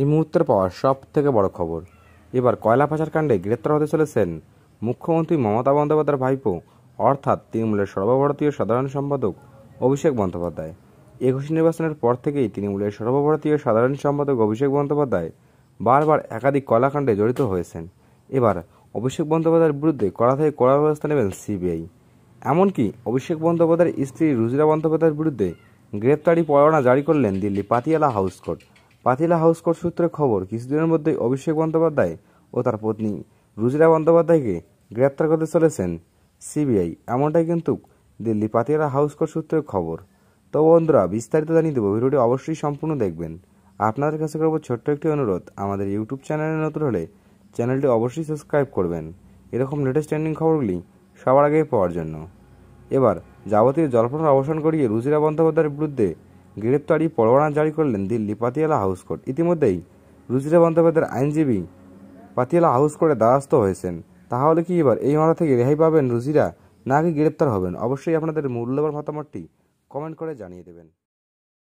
এই মুহূর্তের পাওয়া সব থেকে বড় খবর এবার কয়লা পাচারকাণ্ডে গ্রেপ্তার হতে চলেছেন মুখ্যমন্ত্রী মমতা বন্দ্যোপাধ্যায়ের ভাইপো অর্থাৎ তৃণমূলের সর্বভারতীয় সাধারণ সম্পাদক অভিষেক বন্দ্যোপাধ্যায় একুশ নির্বাচনের পর থেকেই তৃণমূলের সর্বভারতীয় সাধারণ সম্পাদক অভিষেক বন্দ্যোপাধ্যায় বারবার একাধিক কয়লাকাণ্ডে জড়িত হয়েছেন এবার অভিষেক বন্দ্যোপাধ্যায়ের বিরুদ্ধে কড়া থেকে কড়া ব্যবস্থা নেবেন সিবিআই এমনকি অভিষেক বন্দ্যোপাধ্যায়ের স্ত্রী রুজিরা বন্দ্যোপাধ্যায়ের বিরুদ্ধে গ্রেপ্তারি পরোয়ানা জারি করলেন Delhi Patiala house court Patiala house court সূত্রে খবর কিছুদিনের মধ্যেই অভিষেক বন্দ্যোপাধ্যায় ও তার পত্নী রুজিরা বন্দ্যোপাধ্যায়কে গ্রেপ্তার করতে চলেছেন সিবিআই এমনটাই কিন্তু দিল্লি পাতিয়ালা হাউস কোর্ট সূত্রে খবর তো বন্ধুরা বিস্তারিত জানিয়ে দেবো ভিডিওটি অবশ্যই সম্পূর্ণ দেখবেন আপনাদের কাছে করবো ছোট্ট একটি অনুরোধ আমাদের ইউটিউব চ্যানেলে নতুন হলে চ্যানেলটি অবশ্যই সাবস্ক্রাইব করবেন এরকম লেটেস্ট ট্রেন্ডিং খবরগুলি সবার আগে পাওয়ার জন্য এবার যাবতীয় জল্পনার অবসান করিয়ে রুজিরা বন্দ্যোপাধ্যায়ের বিরুদ্ধে গ্রেপ্তারি পরোয়ানা জারি করলেন দিল্লি পাতিয়ালা হাউস কোর্ট ইতিমধ্যেই রুজিরা বন্দ্যোপাধ্যায়ের আইনজীবী পাতিয়ালা হাউস কোর্টে দ্বারস্থ হয়েছেন তাহলে কি এবার এই মামলা থেকে রেহাই পাবেন রুজিরা নাকি গ্রেপ্তার হবেন অবশ্যই আপনাদের মূল্যবান মতামতটি কমেন্ট করে জানিয়ে দেবেন